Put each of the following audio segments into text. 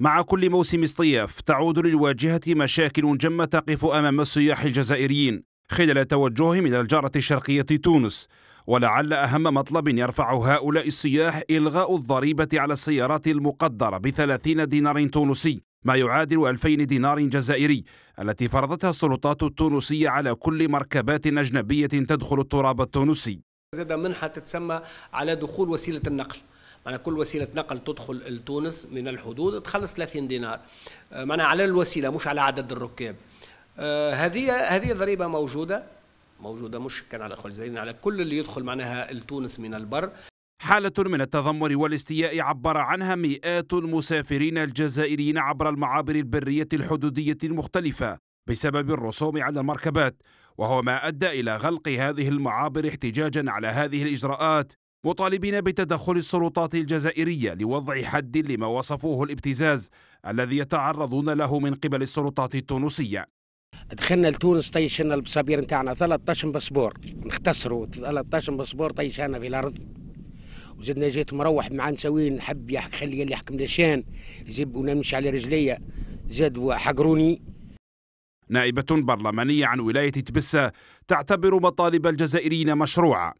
مع كل موسم صيف تعود للواجهة مشاكل جمة تقف أمام السياح الجزائريين خلال توجههم إلى الجارة الشرقية تونس ولعل أهم مطلب يرفع هؤلاء السياح إلغاء الضريبة على السيارات المقدرة بثلاثين دينار تونسي ما يعادل 2000 دينار جزائري التي فرضتها السلطات التونسية على كل مركبات أجنبية تدخل التراب التونسي زاد منحة تتسمى على دخول وسيلة النقل معنا كل وسيله نقل تدخل لتونس من الحدود تخلص 30 دينار آه، معناها على الوسيله مش على عدد الركاب آه، هذه هذه ضريبه موجوده موجوده مش كان على الخليجيين على كل اللي يدخل معناها لتونس من البر حالة من التذمر والاستياء عبر عنها مئات المسافرين الجزائريين عبر المعابر البرية الحدودية المختلفة بسبب الرسوم على المركبات وهو ما أدى إلى غلق هذه المعابر احتجاجا على هذه الإجراءات مطالبين بتدخل السلطات الجزائرية لوضع حد لما وصفوه الابتزاز الذي يتعرضون له من قبل السلطات التونسية دخلنا لتونس طيشنا البصابير نتاعنا 13 باسبور نختصروا 13 باسبور طيشنا في الارض وزدنا جيت مروح مع نساوين نحب يخلي اللي يحكم لشان يجيب ونمشي على رجليا زاد وحقروني نائبة برلمانية عن ولاية تبسة تعتبر مطالب الجزائريين مشروعة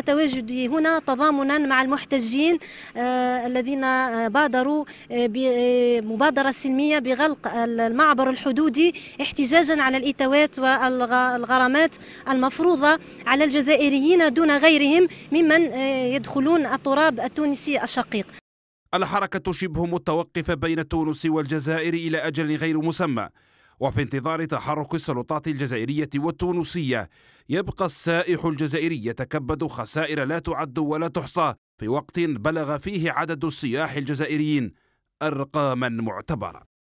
تواجدي هنا تضامنا مع المحتجين آه، الذين آه، بادروا آه، بمبادرة سلمية بغلق المعبر الحدودي احتجاجا على الايتاوات والغرامات المفروضة على الجزائريين دون غيرهم ممن يدخلون التراب التونسي الشقيق الحركة شبه متوقفة بين تونس والجزائر إلى أجل غير مسمى وفي انتظار تحرك السلطات الجزائرية والتونسية يبقى السائح الجزائري يتكبد خسائر لا تعد ولا تحصى في وقت بلغ فيه عدد السياح الجزائريين أرقاما معتبرة